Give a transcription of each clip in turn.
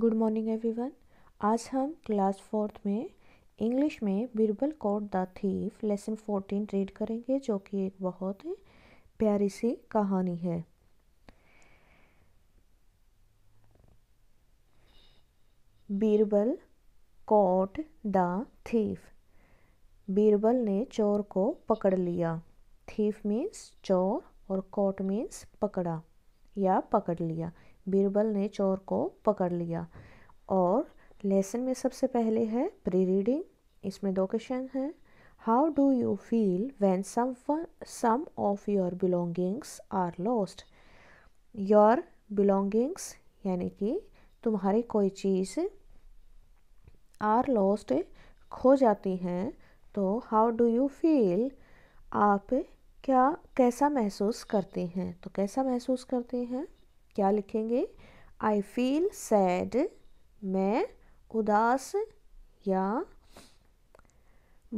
Good morning everyone आज हम class fourth में इंग्लिश में Birbal caught the thief lesson fourteen read करेंगे जो कि एक बहुत ही प्यारी सी कहानी है Birbal caught the thief Birbal ने चोर को पकड़ लिया थीफ मीन्स चोर और कॉट मीन्स पकड़ा या पकड़ लिया बीरबल ने चोर को पकड़ लिया और लेसन में सबसे पहले है प्री रीडिंग इसमें दो क्वेश्चन हैं how do you feel when some some of your belongings are lost your belongings यानी कि तुम्हारी कोई चीज़ आर लॉस्ट खो जाती हैं तो हाउ डू यू फील आप क्या कैसा महसूस करते हैं तो कैसा महसूस करते हैं क्या लिखेंगे आई फील सैड मैं उदास या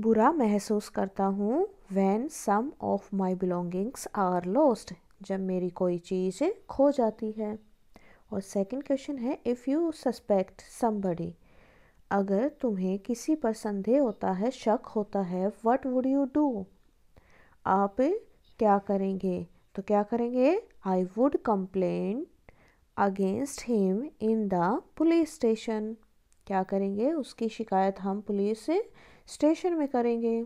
बुरा महसूस करता हूँ when some of my belongings are lost जब मेरी कोई चीज़ खो जाती है और सेकेंड क्वेश्चन है इफ़ यू सस्पेक्ट समबडी अगर तुम्हें किसी पर संदेह होता है शक होता है वट वुड यू डू आप क्या करेंगे तो क्या करेंगे I would complain against him in the police station क्या करेंगे उसकी शिकायत हम पुलिस स्टेशन में करेंगे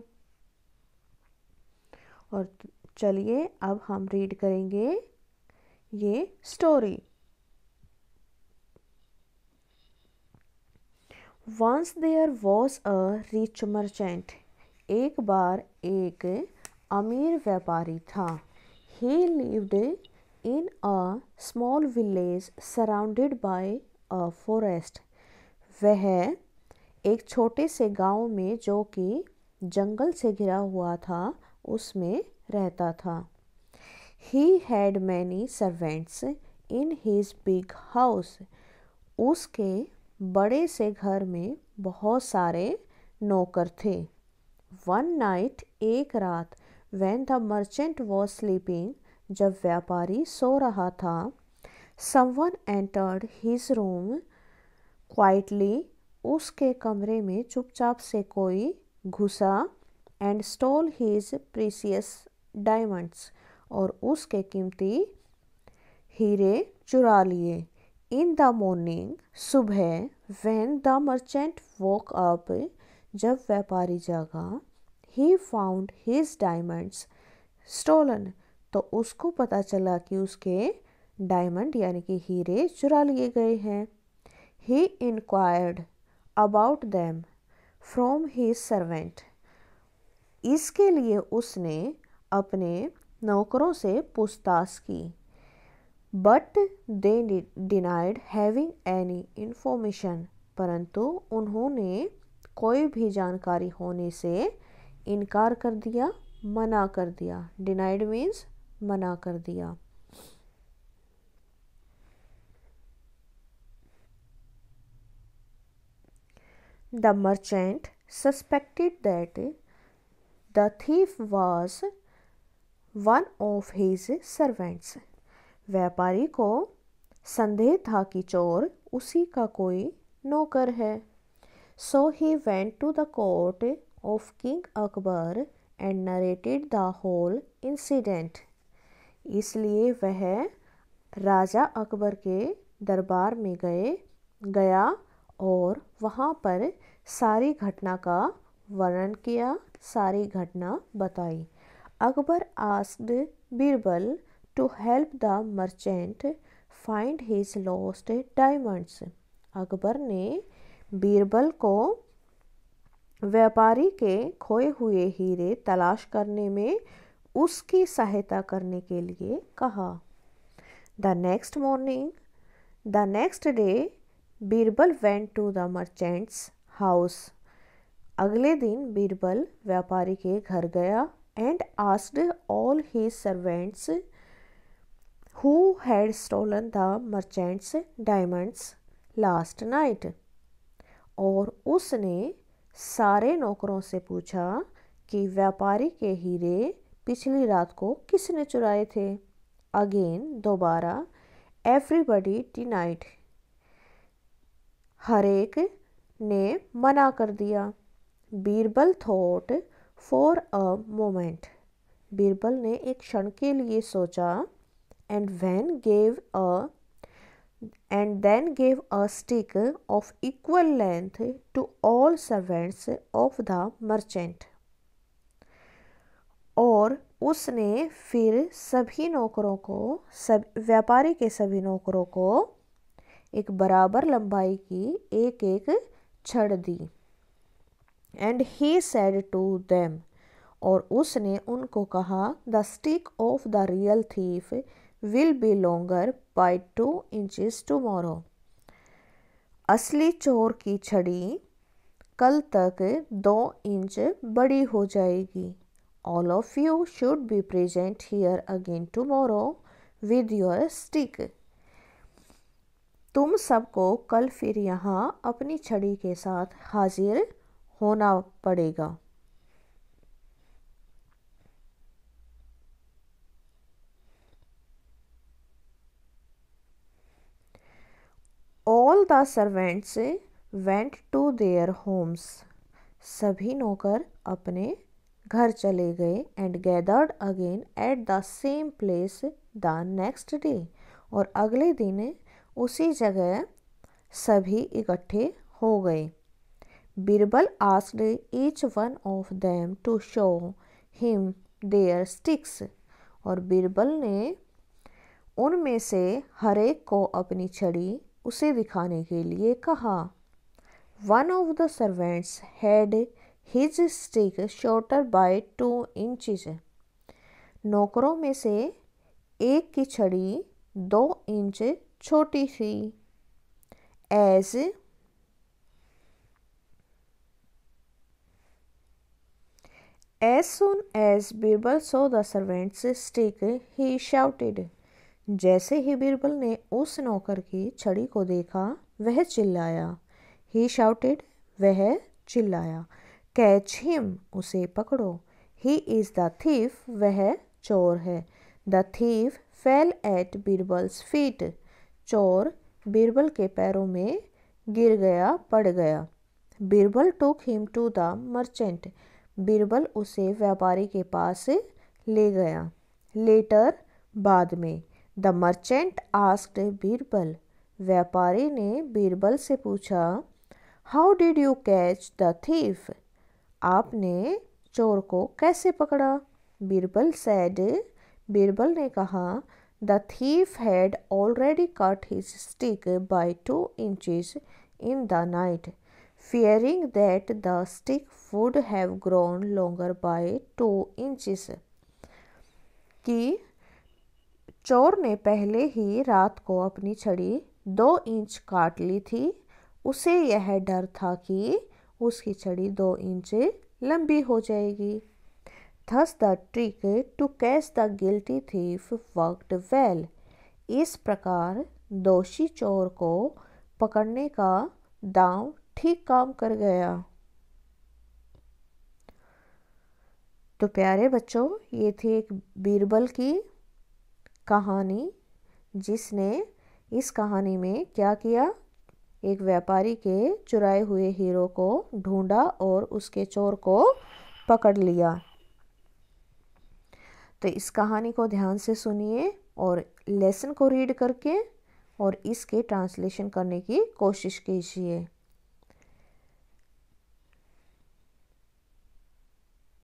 और चलिए अब हम रीड करेंगे ये story once there was a rich merchant एक बार एक अमीर व्यापारी था He lived in a small village surrounded by a forest. वह एक छोटे से गांव में जो कि जंगल से घिरा हुआ था उसमें रहता था he had many servants in his big house उसके बड़े से घर में बहुत सारे नौकर थे वन नाइट एक रात when the merchant was sleeping जब व्यापारी सो रहा था someone entered his room quietly उसके कमरे में चुपचाप से कोई घुसा and stole his precious diamonds और उसके कीमती हीरे चुरा लिए इन द मॉर्निंग सुबह when the merchant woke up जब व्यापारी जागा he found his diamonds stolen तो उसको पता चला कि उसके डायमंड यानी कि हीरे चुरा लिए गए हैं he inquired about them from he servant इसके लिए उसने अपने नौकरों से पूछताछ की but they denied having any information परंतु उन्होंने कोई भी जानकारी होने से इनकार कर दिया मना कर दिया डिनाइड मीन्स मना कर दिया the merchant suspected that the thief was one of his servants व्यापारी को संदेह था कि चोर उसी का कोई नौकर है so he went to the court of King Akbar and narrated the whole incident. इसलिए वह राजा अकबर के दरबार में गए गया और वहाँ पर सारी घटना का वर्णन किया सारी घटना बताई Akbar asked Birbal to help the merchant find his lost diamonds. Akbar ने बीरबल को व्यापारी के खोए हुए हीरे तलाश करने में उसकी सहायता करने के लिए कहा the next morning the next day Birbal went to the merchant's house अगले दिन बीरबल व्यापारी के घर गया and asked all he servants who had stolen the merchant's diamonds last night और उसने सारे नौकरों से पूछा कि व्यापारी के हीरे पिछली रात को किसने चुराए थे अगेन दोबारा एवरीबडी टी नाइट हरेक ने मना कर दिया Birbal thought for a moment Birbal ने एक क्षण के लिए सोचा and when gave a and then gave a stick of equal length to all servants of the merchant. और उसने फिर सभी नौकरों को सब व्यापारी के सभी नौकरों को एक बराबर लंबाई की एक एक छड़ दी and he said to them और उसने उनको कहा the stick of the real thief will be longer by 2 inches tomorrow. असली चोर की छड़ी कल तक दो इंच बड़ी हो जाएगी all of you should be present here again tomorrow with your stick तुम सबको कल फिर यहाँ अपनी छड़ी के साथ हाजिर होना पड़ेगा the servants went to their homes सभी नौकर अपने घर चले गए and gathered again at the same place the next day और अगले दिन उसी जगह सभी इकट्ठे हो गए Birbal asked each one of them to show him their sticks और बीरबल ने उनमें से हरेक को अपनी छड़ी उसे दिखाने के लिए कहा one of the servants had his stick shorter by two inches नौकरों में से एक की छड़ी दो इंच छोटी थी as As soon as Birbal saw the servant's stick, he shouted, जैसे ही बीरबल ने उस नौकर की छड़ी को देखा वह चिल्लाया ही शाउटेड वह चिल्लाया कैच हिम उसे पकड़ो ही इज़ द थीफ वह चोर है the thief fell at Birbal's feet चोर बीरबल के पैरों में गिर गया पड़ गया Birbal took him to the merchant Birbal उसे व्यापारी के पास ले गया लेटर बाद में द मर्चेंट आस्क्ड बीरबल व्यापारी ने बीरबल से पूछा how did you catch the thief आपने चोर को कैसे पकड़ा बीरबल सैड बीरबल ने कहा the thief had already cut his stick by two inches in the night fearing that the stick would have grown longer by two inches कि चोर ने पहले ही रात को अपनी छड़ी दो इंच काट ली थी उसे यह डर था कि उसकी छड़ी दो इंच लंबी हो जाएगी thus the trick to catch the guilty thief worked well इस प्रकार दोषी चोर को पकड़ने का दाम ठीक काम कर गया तो प्यारे बच्चों ये थी एक बीरबल की कहानी जिसने इस कहानी में क्या किया एक व्यापारी के चुराए हुए हीरो को ढूंढा और उसके चोर को पकड़ लिया तो इस कहानी को ध्यान से सुनिए और लेसन को रीड करके और इसके ट्रांसलेशन करने की कोशिश कीजिए